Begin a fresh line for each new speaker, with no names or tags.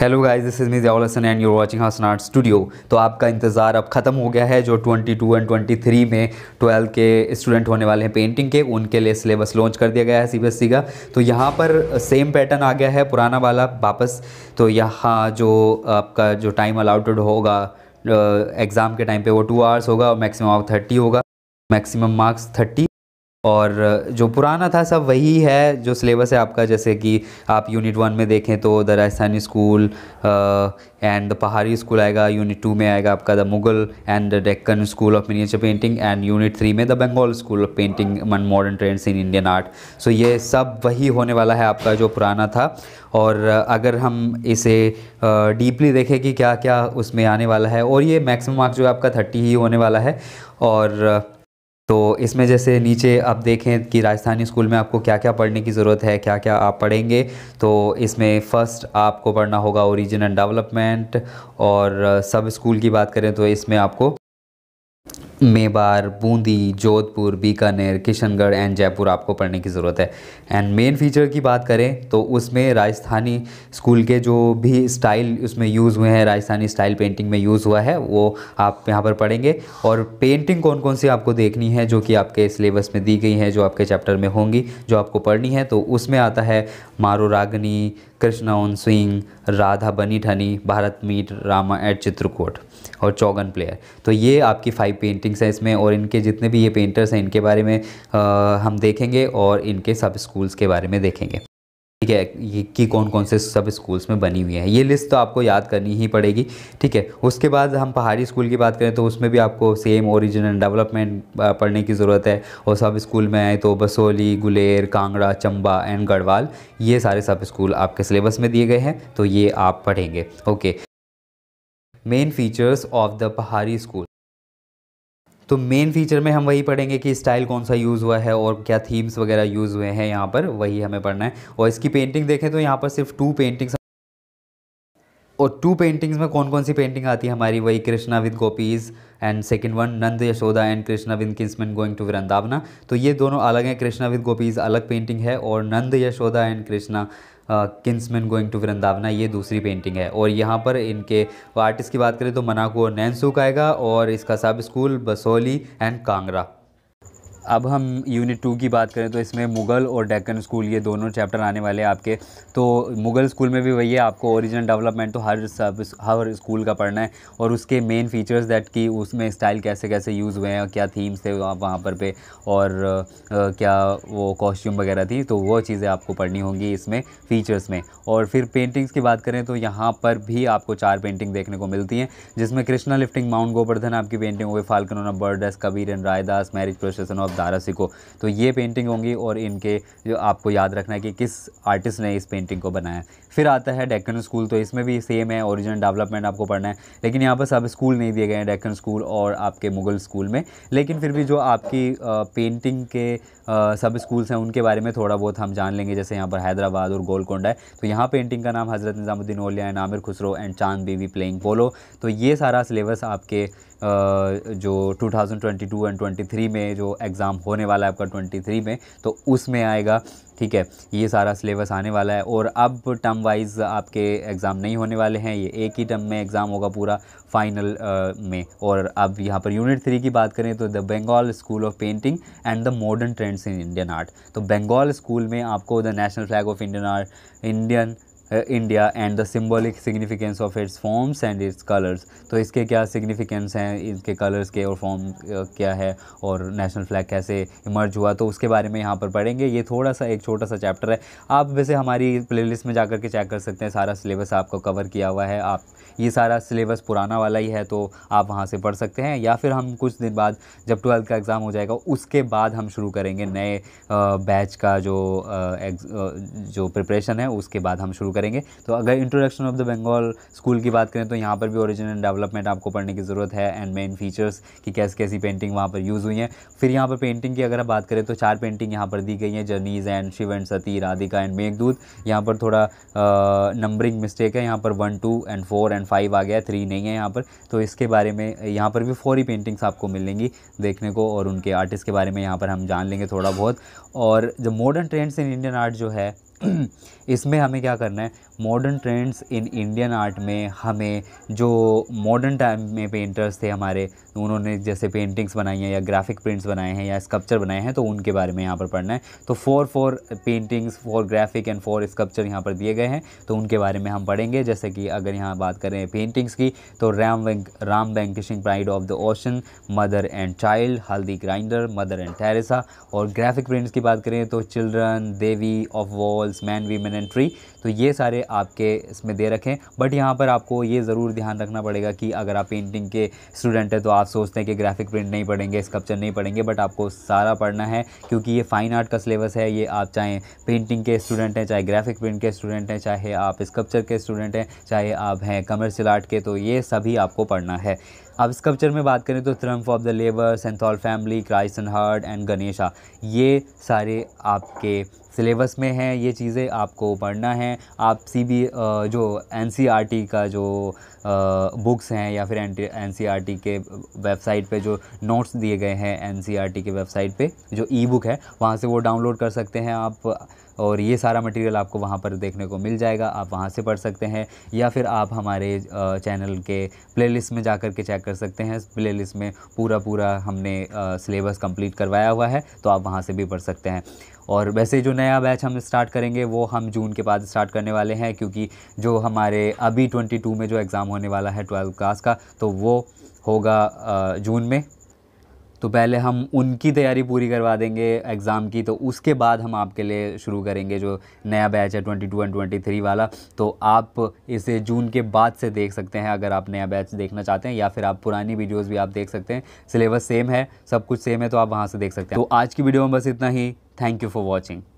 hello guys this is me Jayal Hasan and you're watching Hasan art studio तो आपका इंतज़ार अब ख़त्म हो गया है जो 22 एंड 23 में ट्वेल्थ के स्टूडेंट होने वाले हैं पेंटिंग के उनके लिए सिलेबस लॉन्च कर दिया गया है सीबीएसई e का तो यहाँ पर सेम पैटर्न आ गया है पुराना वाला वापस तो यहाँ जो आपका जो टाइम अलाउटेड होगा एग्ज़ाम के टाइम पर वो टू आवर्स होगा और मैक्मम थर्टी होगा मैक्मम मार्क्स थर्टी और जो पुराना था सब वही है जो सिलेबस है आपका जैसे कि आप यूनिट वन में देखें तो the Rajasthani school and the Pahari school आएगा यूनिट टू में आएगा आपका the Mughal and the Deccan school of miniature painting and unit three में the Bengal school of painting मन modern trends in Indian art so ये सब वही होने वाला है आपका जो पुराना था और अगर हम इसे डीपली uh, देखें कि क्या क्या उसमें आने वाला है और ये मैक्सिमम मार्क्स जो है आपका थर्टी ही होने वाला है और तो इसमें जैसे नीचे आप देखें कि राजस्थानी स्कूल में आपको क्या क्या पढ़ने की ज़रूरत है क्या क्या आप पढ़ेंगे तो इसमें फ़र्स्ट आपको पढ़ना होगा ओरिजिनल डेवलपमेंट और सब स्कूल की बात करें तो इसमें आपको मेबार बूंदी जोधपुर बीकानेर किशनगढ़ एंड जयपुर आपको पढ़ने की ज़रूरत है एंड मेन फीचर की बात करें तो उसमें राजस्थानी स्कूल के जो भी स्टाइल उसमें यूज़ हुए हैं राजस्थानी स्टाइल पेंटिंग में यूज़ हुआ है वो आप यहाँ पर पढ़ेंगे और पेंटिंग कौन कौन सी आपको देखनी है जो कि आपके सिलेबस में दी गई है जो आपके चैप्टर में होंगी जो आपको पढ़नी है तो उसमें आता है Maru Ragini Krishna on swing Radha Bani Thani Bharat meet Rama at Chitrakoot और चौगन प्लेयर तो ये आपकी फाइव पेंटिंग्स हैं इसमें और इनके जितने भी ये पेंटर्स हैं इनके बारे में आ, हम देखेंगे और इनके सब स्कूल्स के बारे में देखेंगे ठीक है कि कौन कौन से सब स्कूल्स में बनी हुई हैं ये लिस्ट तो आपको याद करनी ही पड़ेगी ठीक है उसके बाद हम पहाड़ी स्कूल की बात करें तो उसमें भी आपको सेम ओरिजिनल डेवलपमेंट पढ़ने की ज़रूरत है और सब स्कूल में आए तो बसोली गुलेर कांगड़ा चंबा एंड गढ़वाल ये सारे सब स्कूल आपके सिलेबस में दिए गए हैं तो ये आप पढ़ेंगे okay main features of the Pahari school तो मेन फीचर में हम वही पढ़ेंगे कि स्टाइल कौन सा यूज़ हुआ है और क्या थीम्स वगैरह यूज़ हुए हैं यहाँ पर वही हमें पढ़ना है और इसकी पेंटिंग देखें तो यहाँ पर सिर्फ टू पेंटिंग्स और टू पेंटिंग्स में कौन कौन सी पेंटिंग आती है हमारी वही Krishna with gopis and second one Nand Yashoda and Krishna with kinsman going to Vrindavana तो ये दोनों अलग हैं कृष्णा विद गोपीज़ अलग पेंटिंग है और Nand Yashoda and Krishna kinsman going to Vrindavana ये दूसरी पेंटिंग है और यहाँ पर इनके आर्टिस्ट की बात करें तो मनाको नैनसुक आएगा और इसका सब स्कूल बसोली एंड कांगड़ा अब हम यूनिट टू की बात करें तो इसमें मुग़ल और डेक्कन स्कूल ये दोनों चैप्टर आने वाले हैं आपके तो मुग़ल स्कूल में भी वही है आपको ओरिजिनल डेवलपमेंट तो हर सब हर स्कूल का पढ़ना है और उसके मेन फीचर्स दैट कि उसमें स्टाइल कैसे कैसे यूज़ हुए हैं क्या थीम्स थे वहाँ पर पे और आ, क्या वो कॉस्ट्यूम वगैरह थी तो वो चीज़ें आपको पढ़नी होंगी इसमें फ़ीचर्स में और फिर पेंटिंग्स की बात करें तो यहाँ पर भी आपको चार पेंटिंग देखने को मिलती हैं जिसमें कृष्णा लिफ्टिंग माउंट गोवर्धन आपकी पेंटिंग हुई फाल्कन ऑफ एस Kabir and Raidas marriage procession of Dara Shikoh तो ये पेंटिंग होंगी और इनके जो आपको याद रखना है कि किस आर्टिस्ट ने इस पेंटिंग को बनाया फिर आता है डेक्कन स्कूल तो इसमें भी सेम है ओरिजिनल डेवलपमेंट आपको पढ़ना है लेकिन यहाँ पर सब स्कूल नहीं दिए गए हैं डेक्कन स्कूल और आपके मुगल स्कूल में लेकिन फिर भी जो आपकी पेंटिंग के सब स्कूल्स हैं उनके बारे में थोड़ा बहुत हम जान लेंगे जैसे यहाँ पर हैदराबाद और गोलकोंडा है तो यहाँ पेंटिंग का नाम हज़रत निज़ामुद्दीन ओलिया एंड आमिर खुसरो एंड चांद बीवी प्लेइंग पोलो तो ये सारा सिलेबस आपके जो 2022 एंड 23 में जो एग्ज़ाम होने वाला है आपका 23 में तो उसमें आएगा ठीक है ये सारा सिलेबस आने वाला है और अब टर्म वाइज आपके एग्ज़ाम नहीं होने वाले हैं ये एक ही टर्म में एग्ज़ाम होगा पूरा फाइनल uh, में और अब यहाँ पर यूनिट थ्री की बात करें तो the Bengal school of painting and the modern trends in Indian art तो बंगाल स्कूल में आपको the national flag of Indian art Indian uh, India and the symbolic significance of its forms and its colors तो इसके क्या significance हैं इनके colors के और form uh, क्या है और national flag कैसे emerge हुआ तो उसके बारे में यहाँ पर पढ़ेंगे ये थोड़ा सा एक छोटा सा चैप्टर है आप वैसे हमारी लिस्ट में जा कर के चेक कर सकते हैं सारा सिलेबस आपको कवर किया हुआ है आप ये सारा सिलेबस पुराना वाला ही है तो आप वहाँ से पढ़ सकते हैं या फिर हम कुछ दिन बाद जब ट्वेल्थ का एग्ज़ाम हो जाएगा उसके बाद हम शुरू करेंगे नए बैच uh, का जो uh, जो प्रिपरेशन है उसके बाद हम शुरू करेंगे तो अगर introduction of the Bengal school की बात करें तो यहाँ पर भी ओरिजिनल डेवलपमेंट आपको पढ़ने की ज़रूरत है एंड मेन फीचर्स की कैसी कैसी पेंटिंग वहाँ पर यूज़ हुई है फिर यहाँ पर पेंटिंग की अगर आप बात करें तो चार पेंटिंग यहाँ पर दी गई हैं journeys and Shiva and Sati Radhika and Meghdoot यहाँ पर थोड़ा नंबरिंग मिस्टेक है यहाँ पर one two and four and five आ गया थ्री नहीं है यहाँ पर तो इसके बारे में यहाँ पर भी फोर ही पेंटिंग्स आपको मिलेंगी देखने को और उनके आर्टिस्ट के बारे में यहाँ पर हम जान लेंगे थोड़ा बहुत और जो modern trends in Indian art जो है इसमें हमें क्या करना है modern trends in Indian art में हमें जो मॉडर्न टाइम में पेंटर्स थे हमारे उन्होंने जैसे पेंटिंग्स बनाई हैं या ग्राफिक प्रिंट्स बनाए हैं या स्कल्पचर बनाए हैं तो उनके बारे में यहाँ पर पढ़ना है तो four four paintings four graphic and four sculpture यहाँ पर दिए गए हैं तो उनके बारे में हम पढ़ेंगे जैसे कि अगर यहाँ बात करें पेंटिंग्स की तो राम वेंक Rama vanquishing pride of the ocean mother and child haldi grinder mother and Teresa और ग्राफिक प्रिंट्स की बात करें तो children Devi of wall falls man women and tree तो ये सारे आपके इसमें दे रखें बट यहाँ पर आपको ये ज़रूर ध्यान रखना पड़ेगा कि अगर आप पेंटिंग के स्टूडेंट हैं तो आप सोचते हैं कि ग्राफिक प्रिंट नहीं पढ़ेंगे स्कप्चर नहीं पढ़ेंगे बट आपको सारा पढ़ना है क्योंकि ये फ़ाइन आर्ट का सिलेबस है ये आप चाहें पेंटिंग के स्टूडेंट हैं चाहे ग्राफिक प्रिंट के स्टूडेंट हैं चाहे आप स्कप्चर के स्टूडेंट हैं चाहे आप हैं कमर्शियल आर्ट के तो ये सभी आपको पढ़ना है अब स्कल्पचर में बात करें तो triumph of the labour Santhal family cries unheard and Ganesha ये सारे आपके सिलेबस में हैं ये चीज़ें आपको पढ़ना है आप सी बी जो एन सी आर टी का जो बुक्स हैं या फिर एन सी आर टी के वेबसाइट पे जो नोट्स दिए गए हैं एन सी आर टी के वेबसाइट पे जो ई बुक है वहाँ से वो डाउनलोड कर सकते हैं आप और ये सारा मटेरियल आपको वहाँ पर देखने को मिल जाएगा आप वहाँ से पढ़ सकते हैं या फिर आप हमारे चैनल के प्लेलिस्ट में जा कर के चेक कर सकते हैं प्लेलिस्ट में पूरा पूरा हमने सिलेबस कंप्लीट करवाया हुआ है तो आप वहाँ से भी पढ़ सकते हैं और वैसे जो नया बैच हम स्टार्ट करेंगे वो हम जून के बाद स्टार्ट करने वाले हैं क्योंकि जो हमारे अभी ट्वेंटी में जो एग्ज़ाम होने वाला है ट्वेल्थ क्लास का तो वो होगा जून में तो पहले हम उनकी तैयारी पूरी करवा देंगे एग्ज़ाम की तो उसके बाद हम आपके लिए शुरू करेंगे जो नया बैच है twenty two and twenty three वाला तो आप इसे जून के बाद से देख सकते हैं अगर आप नया बैच देखना चाहते हैं या फिर आप पुरानी वीडियोज़ भी आप देख सकते हैं सिलेबस सेम है सब कुछ सेम है तो आप वहाँ से देख सकते हैं तो आज की वीडियो में बस इतना ही थैंक यू फॉर वॉचिंग